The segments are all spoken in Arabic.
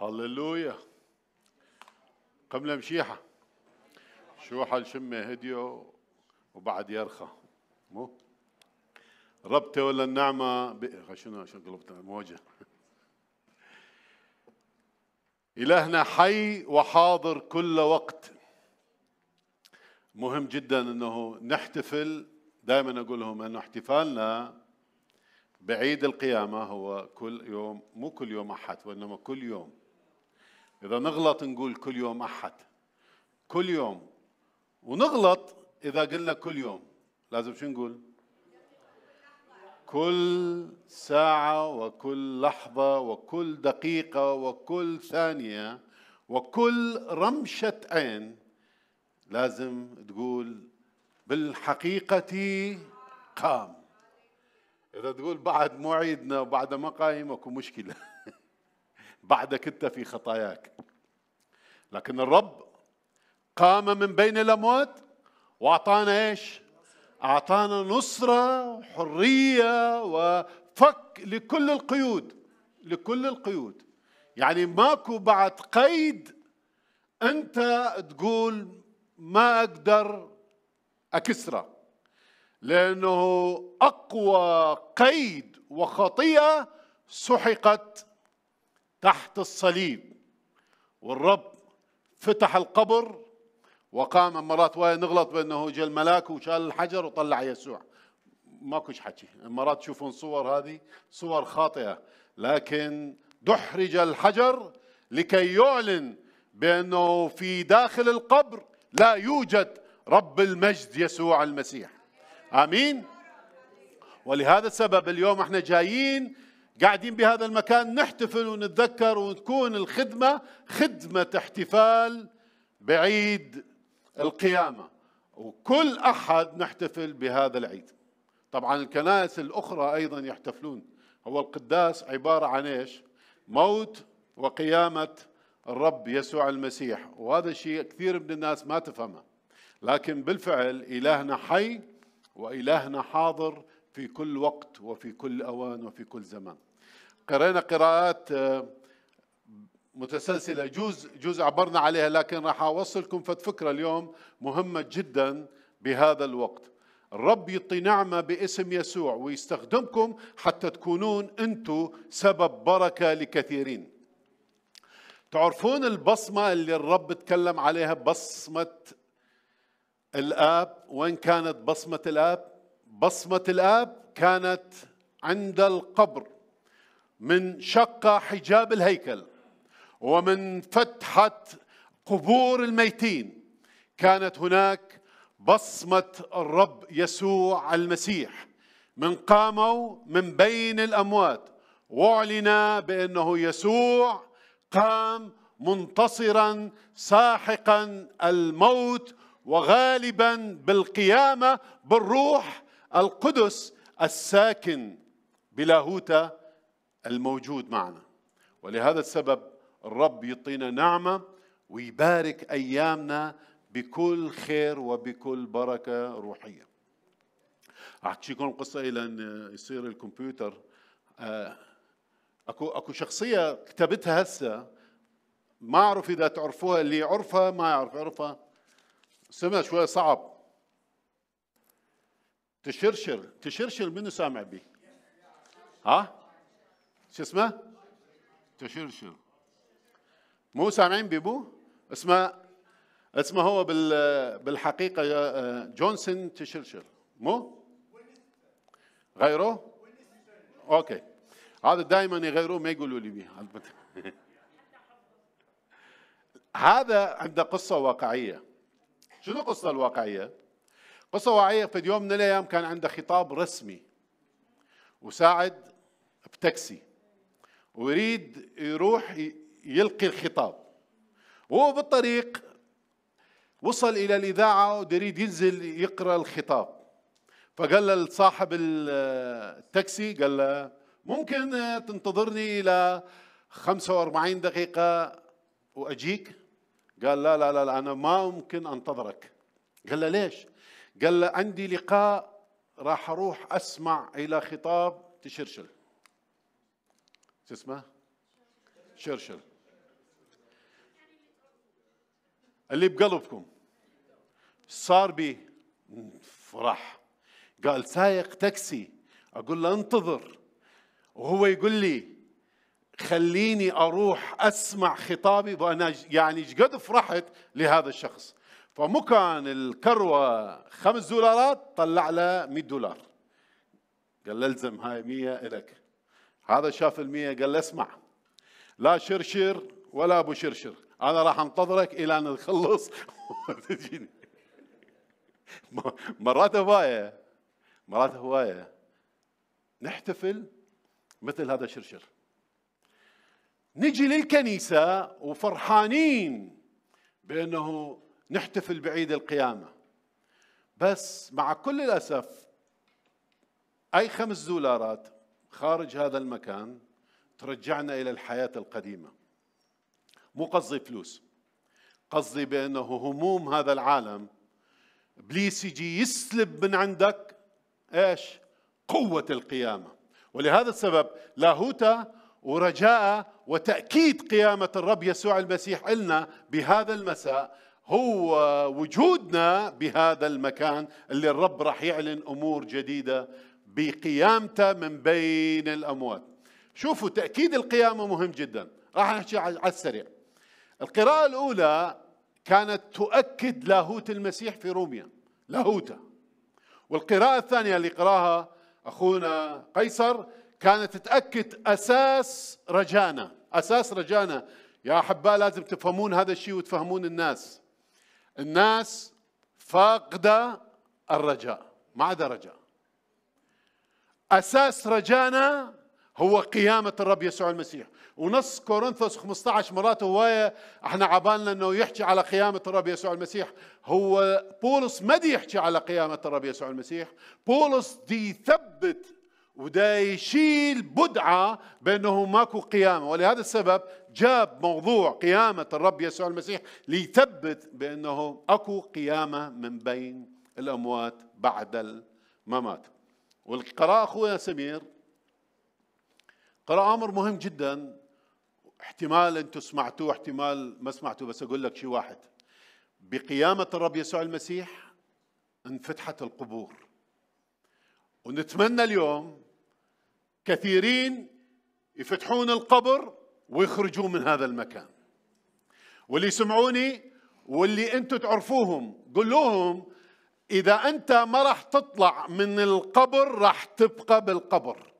هللويا قملة مشيحة شو حل شمه هديو وبعد يرخى مو ربته ولا النعمة ب... شنو شنو قلبت موجة إلهنا حي وحاضر كل وقت مهم جدا أنه نحتفل دائما أقول لهم أنه احتفالنا بعيد القيامة هو كل يوم مو كل يوم أحد وإنما كل يوم إذا نغلط نقول كل يوم أحد كل يوم ونغلط إذا قلنا كل يوم لازم شو نقول كل ساعة وكل لحظة وكل دقيقة وكل ثانية وكل رمشة عين لازم تقول بالحقيقة قام إذا تقول بعد موعدنا وبعد ما قايم أكو مشكلة بعدك أنت في خطاياك لكن الرب قام من بين الأموات وأعطانا إيش أعطانا نصرة حرية وفك لكل القيود لكل القيود يعني ماكو بعد قيد أنت تقول ما أقدر أكسره لأنه أقوى قيد وخطيئة سحقت تحت الصليب والرب فتح القبر وقام مرات وايد نغلط بانه جاء الملاك وشال الحجر وطلع يسوع ماكوش حكي مرات تشوفون صور هذه صور خاطئه لكن دحرج الحجر لكي يعلن بانه في داخل القبر لا يوجد رب المجد يسوع المسيح امين ولهذا السبب اليوم احنا جايين قاعدين بهذا المكان نحتفل ونتذكر وتكون الخدمة خدمة احتفال بعيد القيامة وكل أحد نحتفل بهذا العيد طبعا الكنائس الأخرى أيضا يحتفلون هو القداس عبارة عن إيش موت وقيامة الرب يسوع المسيح وهذا الشيء كثير من الناس ما تفهمه لكن بالفعل إلهنا حي وإلهنا حاضر في كل وقت وفي كل أوان وفي كل زمان قرينا قراءات آه، متسلسلة جزء جزء عبرنا عليها لكن راح أوصلكم فت فكرة اليوم مهمة جدا بهذا الوقت الرب يعطي نعمة باسم يسوع ويستخدمكم حتى تكونون أنتم سبب بركة لكثيرين تعرفون البصمة اللي الرب تكلم عليها بصمة الآب وين كانت بصمة الآب بصمة الآب كانت عند القبر من شق حجاب الهيكل ومن فتحة قبور الميتين كانت هناك بصمة الرب يسوع المسيح من قاموا من بين الأموات واعلن بأنه يسوع قام منتصرا ساحقا الموت وغالبا بالقيامة بالروح القدس الساكن بلاهوتا الموجود معنا ولهذا السبب الرب يعطينا نعمه ويبارك ايامنا بكل خير وبكل بركه روحيه احكيكم قصه الى ان يصير الكمبيوتر اكو اكو شخصيه كتبتها هسه ما اعرف اذا تعرفوها اللي يعرفها ما يعرف يعرفها سمع شوي صعب تشرشر تشرشر منو سامع بي ها شو اسمه تشرشر مو سامعين بيبو اسمه اسمه هو بال بالحقيقه آه، جونسون تشرشر مو غيره اوكي هذا دائما يغيروه ما يقولوا لي بيه هذا عنده قصه واقعيه شنو القصه الواقعيه فصواعيق في يوم من الايام كان عنده خطاب رسمي وساعد بتاكسي ويريد يروح يلقي الخطاب وهو بالطريق وصل الى الاذاعه ويريد ينزل يقرا الخطاب فقال له صاحب التاكسي قال له ممكن تنتظرني الى 45 دقيقه واجيك قال لا لا, لا انا ما ممكن انتظرك قال له ليش قال له عندي لقاء راح اروح اسمع الى خطاب تشرشل شو اسمه؟ شرشل اللي بقلبكم صار بي فرح قال سايق تاكسي اقول له انتظر وهو يقول لي خليني اروح اسمع خطابي وانا يعني قد فرحت لهذا الشخص فمكان الكروة خمس دولارات طلع له 100 دولار قال الزم هاي 100 إلك هذا شاف المية قال له اسمع لا شرشر ولا ابو شرشر انا راح انتظرك الى ان نخلص وتجيني مرات هوايه مرات هوايه نحتفل مثل هذا شرشر نجي للكنيسه وفرحانين بانه نحتفل بعيد القيامة بس مع كل الأسف أي خمس دولارات خارج هذا المكان ترجعنا إلى الحياة القديمة مو قصدي فلوس قصدي بأنه هموم هذا العالم إبليس يجي يسلب من عندك إيش قوة القيامة ولهذا السبب لاهوتا ورجاء وتأكيد قيامة الرب يسوع المسيح إلنا بهذا المساء هو وجودنا بهذا المكان اللي الرب راح يعلن امور جديده بقيامته من بين الاموات. شوفوا تاكيد القيامه مهم جدا، راح نحكي على السريع. القراءه الاولى كانت تؤكد لاهوت المسيح في روميا، لاهوته. والقراءه الثانيه اللي قراها اخونا قيصر كانت تاكد اساس رجانا، اساس رجانا يا احباء لازم تفهمون هذا الشيء وتفهمون الناس الناس فاقدة الرجاء ما عدا رجاء أساس رجانا هو قيامة الرب يسوع المسيح ونص كورنثوس 15 مرات هواية احنا عبالنا انه يحكي على قيامة الرب يسوع المسيح هو بولس ما دي يحكي على قيامة الرب يسوع المسيح بولس دي يثبت وده يشيل بدعة بأنه ماكو قيامة ولهذا السبب جاب موضوع قيامة الرب يسوع المسيح ليثبت بأنه أكو قيامة من بين الأموات بعد الممات والقراءة أخويا سمير قراءة أمر مهم جدا احتمال أنتم سمعتوه احتمال ما سمعتوه بس أقول لك شيء واحد بقيامة الرب يسوع المسيح انفتحت القبور ونتمنى اليوم كثيرين يفتحون القبر ويخرجون من هذا المكان واللي سمعوني واللي انتم تعرفوهم قول لهم اذا انت ما راح تطلع من القبر راح تبقى بالقبر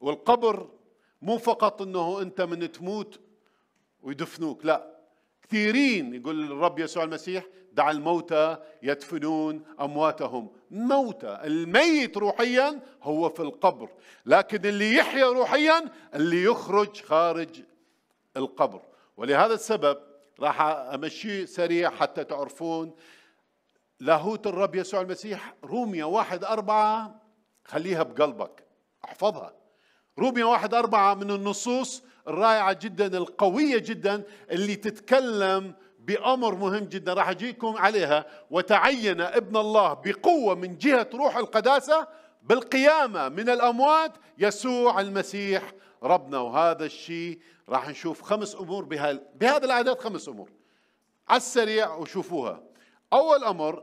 والقبر مو فقط انه انت من تموت ويدفنوك لا كثيرين يقول الرب يسوع المسيح دع الموتى يدفنون امواتهم موتى الميت روحيا هو في القبر لكن اللي يحيى روحيا اللي يخرج خارج القبر ولهذا السبب راح امشي سريع حتى تعرفون لاهوت الرب يسوع المسيح روميا واحد أربعة خليها بقلبك احفظها روميا واحد أربعة من النصوص الرائعة جدا القوية جدا اللي تتكلم بأمر مهم جدا راح أجيكم عليها وتعين ابن الله بقوة من جهة روح القداسة بالقيامة من الأموات يسوع المسيح ربنا وهذا الشيء راح نشوف خمس أمور بهذا العدد خمس أمور على السريع وشوفوها أول أمر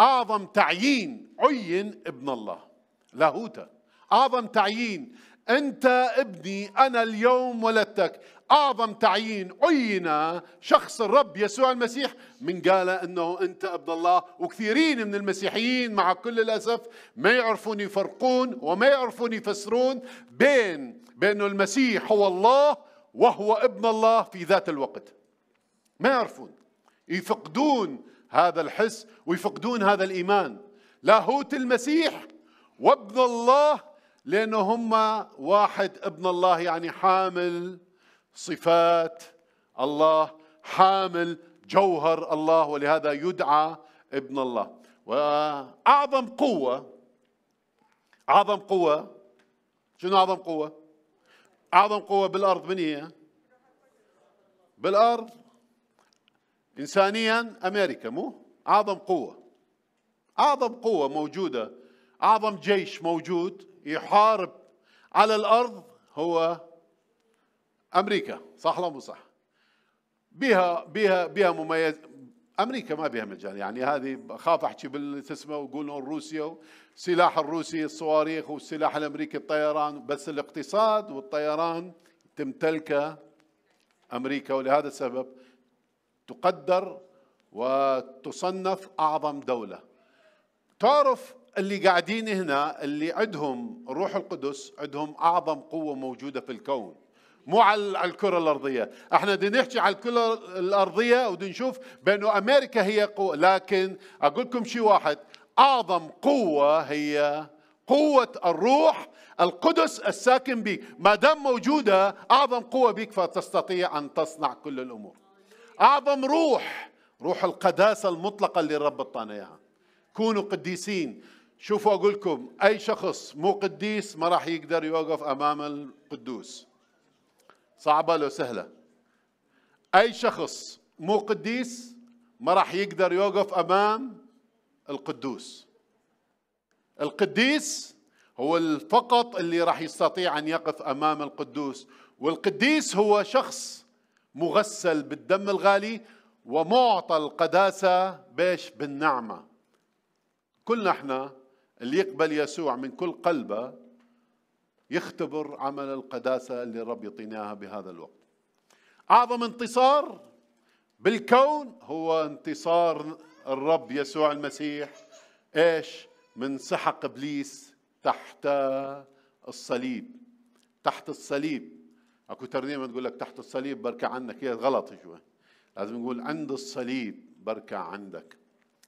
أعظم تعيين عين ابن الله لاهوتا أعظم تعيين انت ابني انا اليوم ولدتك اعظم تعيين عين شخص الرب يسوع المسيح من قال انه انت ابن الله وكثيرين من المسيحيين مع كل الاسف ما يعرفون يفرقون وما يعرفون يفسرون بين بانه المسيح هو الله وهو ابن الله في ذات الوقت ما يعرفون يفقدون هذا الحس ويفقدون هذا الايمان لاهوت المسيح وابن الله لأنه هم واحد ابن الله يعني حامل صفات الله حامل جوهر الله ولهذا يدعى ابن الله وأعظم قوة أعظم قوة شنو أعظم قوة؟ أعظم قوة بالأرض من هي؟ بالأرض إنسانيا أمريكا مو؟ أعظم قوة أعظم قوة موجودة أعظم جيش موجود يحارب على الارض هو امريكا صح ولا مو صح؟ بها بها بها مميز امريكا ما بها مجال يعني هذه خاف احكي بالتسمى وقولوا روسيا السلاح الروسي الصواريخ والسلاح الامريكي الطيران بس الاقتصاد والطيران تمتلكه امريكا ولهذا السبب تقدر وتصنف اعظم دوله تعرف اللي قاعدين هنا اللي عندهم روح القدس عندهم اعظم قوه موجوده في الكون مو على الكره الارضيه احنا بدنا نحكي على الكره الارضيه ونشوف بانه امريكا هي قوه لكن اقول لكم شيء واحد اعظم قوه هي قوه الروح القدس الساكن بك ما دام موجوده اعظم قوه بك فتستطيع ان تصنع كل الامور اعظم روح روح القداسه المطلقه اللي رب اعطانا اياها كونوا قديسين شوفوا أقول لكم أي شخص مو قديس ما راح يقدر يوقف أمام القدوس صعبة لو سهلة أي شخص مو قديس ما راح يقدر يوقف أمام القدوس القديس هو فقط اللي راح يستطيع أن يقف أمام القدوس والقديس هو شخص مغسل بالدم الغالي ومعطى القداسة بيش بالنعمة كلنا احنا اللي يقبل يسوع من كل قلبه يختبر عمل القداسة اللي الرب يعطيناها بهذا الوقت أعظم انتصار بالكون هو انتصار الرب يسوع المسيح ايش من سحق ابليس تحت الصليب تحت الصليب اكو ترنيمه تقول لك تحت الصليب بركه عنك هي غلط شوي لازم نقول عند الصليب بركه عندك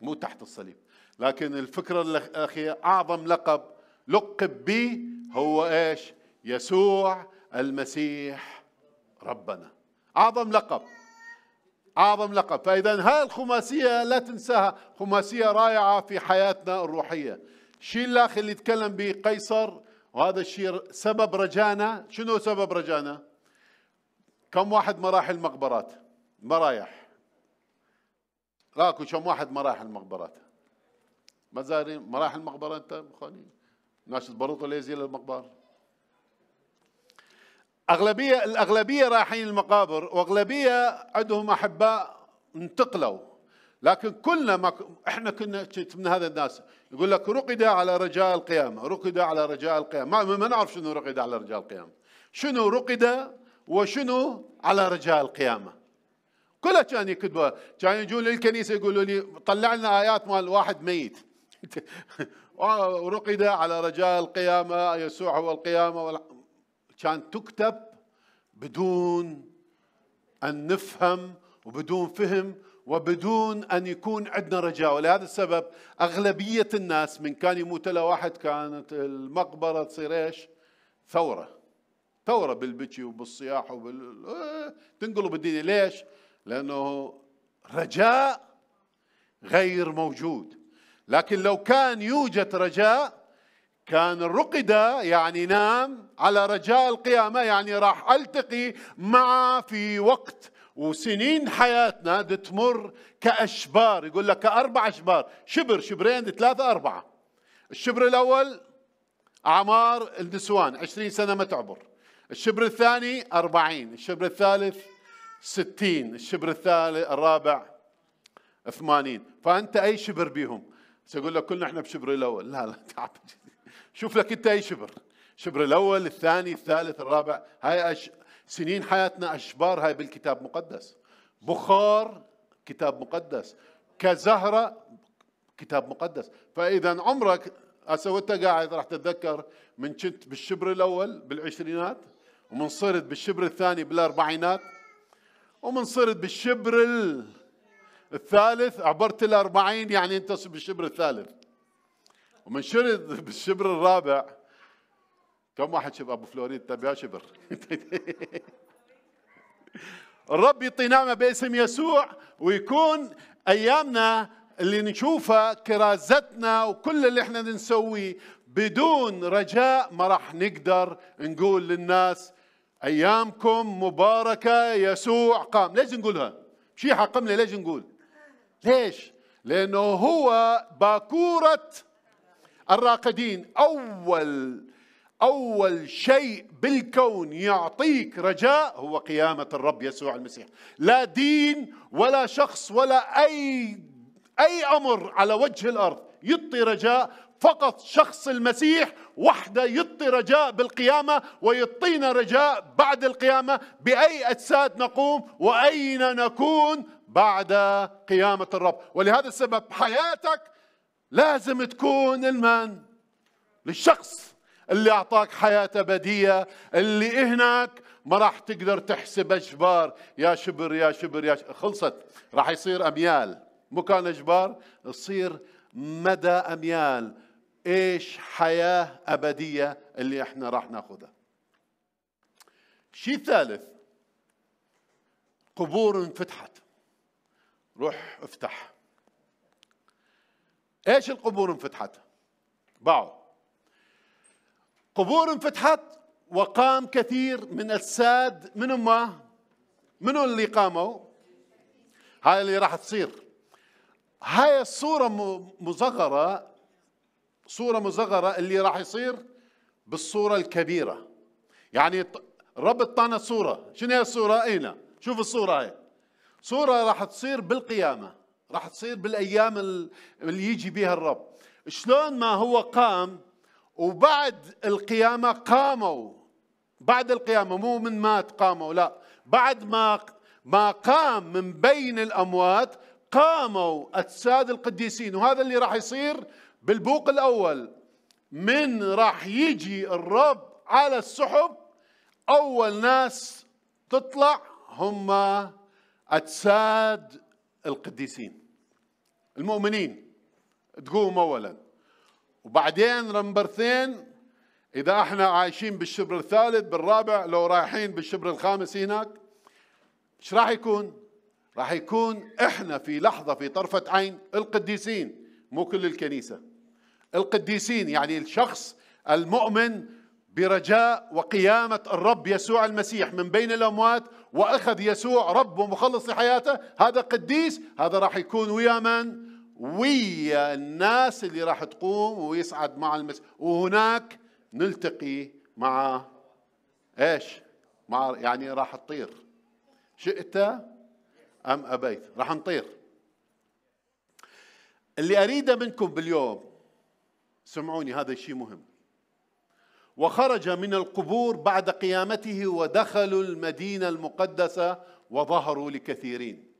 مو تحت الصليب لكن الفكرة الأخيرة أعظم لقب لقب به هو إيش يسوع المسيح ربنا أعظم لقب أعظم لقب فإذا هاي الخماسية لا تنساها خماسية رائعة في حياتنا الروحية الشيء الأخ اللي يتكلم به قيصر وهذا الشيء سبب رجانا شنو سبب رجانا كم واحد مراحل المقبرات مرايح راكو كم واحد مراحل المقبرات مزاري مراحل المقبرة أنت خالي ناشط بروطة لا يزيل المقبرة أغلبية الأغلبية رايحين المقابر وأغلبية عندهم أحباء انتقلوا لكن كلنا ما احنا كنا من هذا الناس يقول لك رقد على رجاء القيامة رقد على رجاء القيامة ما, ما نعرف شنو رقد على رجاء القيامة شنو رقد وشنو على رجاء القيامة كلها كان يكتبوا كان يجون للكنيسة يقولوا لي طلع لنا آيات مال واحد ميت ورقد آه، على رجاء القيامة يسوع هو القيامة كان تكتب بدون أن نفهم وبدون فهم وبدون أن يكون عندنا رجاء ولهذا السبب أغلبية الناس من كان يموت له واحد كانت المقبرة تصير إيش ثورة ثورة بالبكي وبالصياح وبال آه، تنقلب الدنيا ليش لأنه رجاء غير موجود لكن لو كان يوجد رجاء كان رقد يعني نام على رجاء القيامة يعني راح ألتقي معه في وقت وسنين حياتنا تمر كأشبار يقول لك أربع أشبار شبر شبرين ثلاثة أربعة الشبر الأول أعمار النسوان عشرين سنة ما تعبر الشبر الثاني أربعين الشبر الثالث ستين الشبر الثالث الرابع ثمانين فأنت أي شبر بيهم سيقول لك كلنا احنا بشبر الاول لا لا تعب شوف لك انت اي شبر شبر الاول الثاني الثالث الرابع هاي أش... سنين حياتنا اشبار هاي بالكتاب مقدس بخار كتاب مقدس كزهره كتاب مقدس فاذا عمرك هسه وانت قاعد راح تتذكر من كنت بالشبر الاول بالعشرينات ومن صرت بالشبر الثاني بالاربعينات ومن صرت بالشبر ال... الثالث عبرت الأربعين يعني أنت بالشبر الثالث ومن شرد بالشبر الرابع كم واحد شبر أبو فلوريد تبع طيب شبر الرب يعطي نعمة باسم يسوع ويكون أيامنا اللي نشوفها كرازتنا وكل اللي احنا نسويه بدون رجاء ما راح نقدر نقول للناس ايامكم مباركه يسوع قام ليش نقولها شي حقمنا ليش نقول ليش؟ لأنه هو باكورة الراقدين أول أول شيء بالكون يعطيك رجاء هو قيامة الرب يسوع المسيح لا دين ولا شخص ولا أي أي أمر على وجه الأرض يعطي رجاء فقط شخص المسيح وحده يعطي رجاء بالقيامة ويعطينا رجاء بعد القيامة بأي أجساد نقوم وأين نكون بعد قيامة الرب ولهذا السبب حياتك لازم تكون المن للشخص اللي أعطاك حياة أبدية اللي إهناك ما راح تقدر تحسب أجبار يا شبر يا شبر يا شبر. خلصت راح يصير أميال مو كان أجبار يصير مدى أميال إيش حياة أبدية اللي إحنا راح ناخذها شيء ثالث قبور انفتحت روح افتح ايش القبور انفتحت باعوا قبور انفتحت وقام كثير من الساد من ما من اللي قاموا هاي اللي راح تصير هاي الصورة مصغرة صورة مصغرة اللي راح يصير بالصورة الكبيرة يعني رب اعطانا صورة شنو هي الصورة اينا شوف الصورة هاي صورة راح تصير بالقيامة راح تصير بالأيام اللي يجي بها الرب شلون ما هو قام وبعد القيامة قاموا بعد القيامة مو من مات قاموا لا بعد ما ما قام من بين الأموات قاموا أجساد القديسين وهذا اللي راح يصير بالبوق الأول من راح يجي الرب على السحب أول ناس تطلع هم أجساد القديسين المؤمنين تقوم أولا وبعدين رمبر ثين إذا احنا عايشين بالشبر الثالث بالرابع لو رايحين بالشبر الخامس هناك ايش راح يكون؟ راح يكون احنا في لحظة في طرفة عين القديسين مو كل الكنيسة القديسين يعني الشخص المؤمن برجاء وقيامة الرب يسوع المسيح من بين الأموات واخذ يسوع رب ومخلص لحياته هذا قديس هذا راح يكون ويا من ويا الناس اللي راح تقوم ويصعد مع المسيح وهناك نلتقي مع ايش مع يعني راح تطير شئت ام ابيت راح نطير اللي اريده منكم باليوم سمعوني هذا الشيء مهم وخرج من القبور بعد قيامته ودخلوا المدينة المقدسة وظهروا لكثيرين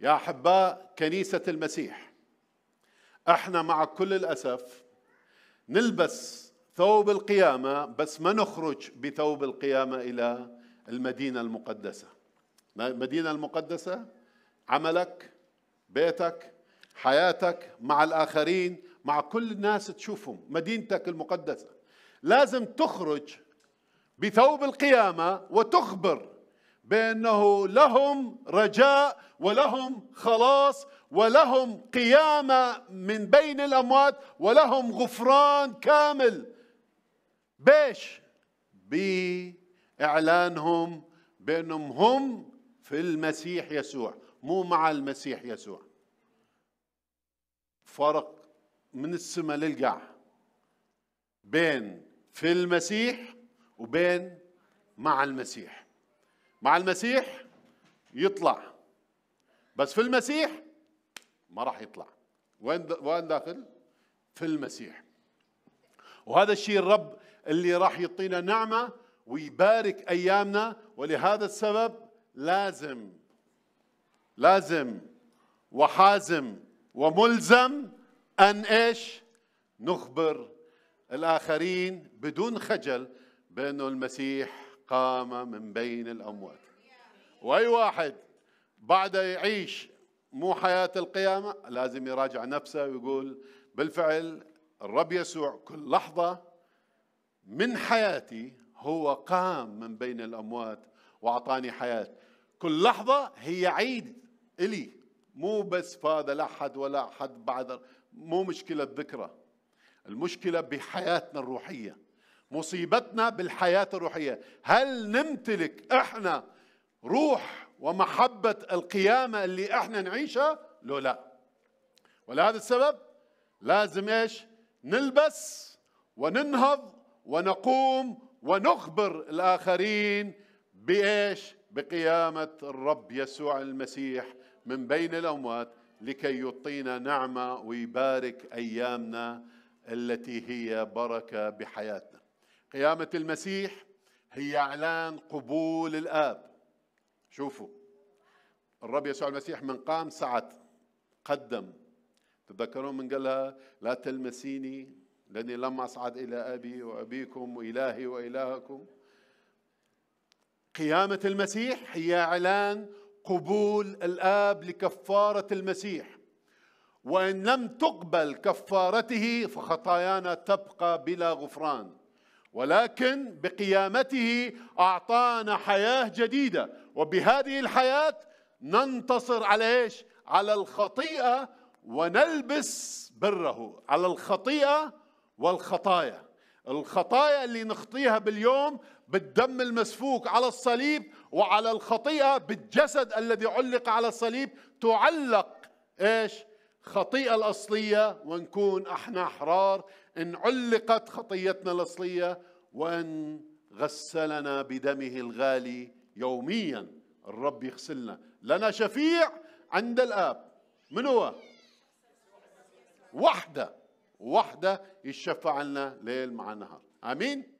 يا أحباء كنيسة المسيح احنا مع كل الأسف نلبس ثوب القيامة بس ما نخرج بثوب القيامة إلى المدينة المقدسة المدينة المقدسة عملك بيتك حياتك مع الآخرين مع كل الناس تشوفهم مدينتك المقدسة لازم تخرج بثوب القيامة وتخبر بأنه لهم رجاء ولهم خلاص ولهم قيامة من بين الأموات ولهم غفران كامل بيش بإعلانهم بأنهم هم في المسيح يسوع مو مع المسيح يسوع فرق من السماء للقاع بين في المسيح وبين مع المسيح مع المسيح يطلع بس في المسيح ما راح يطلع وين وين داخل في المسيح وهذا الشيء الرب اللي راح يعطينا نعمه ويبارك ايامنا ولهذا السبب لازم لازم وحازم وملزم ان ايش نخبر الآخرين بدون خجل بأنه المسيح قام من بين الأموات وأي واحد بعد يعيش مو حياة القيامة لازم يراجع نفسه ويقول بالفعل الرب يسوع كل لحظة من حياتي هو قام من بين الأموات وأعطاني حياة كل لحظة هي عيد إلي مو بس فاضل أحد ولا أحد بعد مو مشكلة ذكرى المشكلة بحياتنا الروحية مصيبتنا بالحياة الروحية هل نمتلك احنا روح ومحبة القيامة اللي احنا نعيشها لو لا ولهذا السبب لازم ايش نلبس وننهض ونقوم ونخبر الآخرين بإيش بقيامة الرب يسوع المسيح من بين الأموات لكي يعطينا نعمة ويبارك أيامنا التي هي بركه بحياتنا قيامه المسيح هي اعلان قبول الاب شوفوا الرب يسوع المسيح من قام سعد قدم تذكرون من قالها لا تلمسيني لاني لم اصعد الى ابي وابيكم والهي والهكم قيامه المسيح هي اعلان قبول الاب لكفاره المسيح وإن لم تقبل كفارته فخطايانا تبقى بلا غفران ولكن بقيامته أعطانا حياة جديدة وبهذه الحياة ننتصر على إيش؟ على الخطيئة ونلبس بره على الخطيئة والخطايا الخطايا اللي نخطيها باليوم بالدم المسفوك على الصليب وعلى الخطيئة بالجسد الذي علق على الصليب تعلق إيش؟ الخطيئة الأصلية ونكون احنا أحرار إن علقت خطيتنا الأصلية وإن غسلنا بدمه الغالي يوميا الرب يغسلنا لنا شفيع عند الآب من هو؟ وحده وحده يشفع لنا ليل مع نهار امين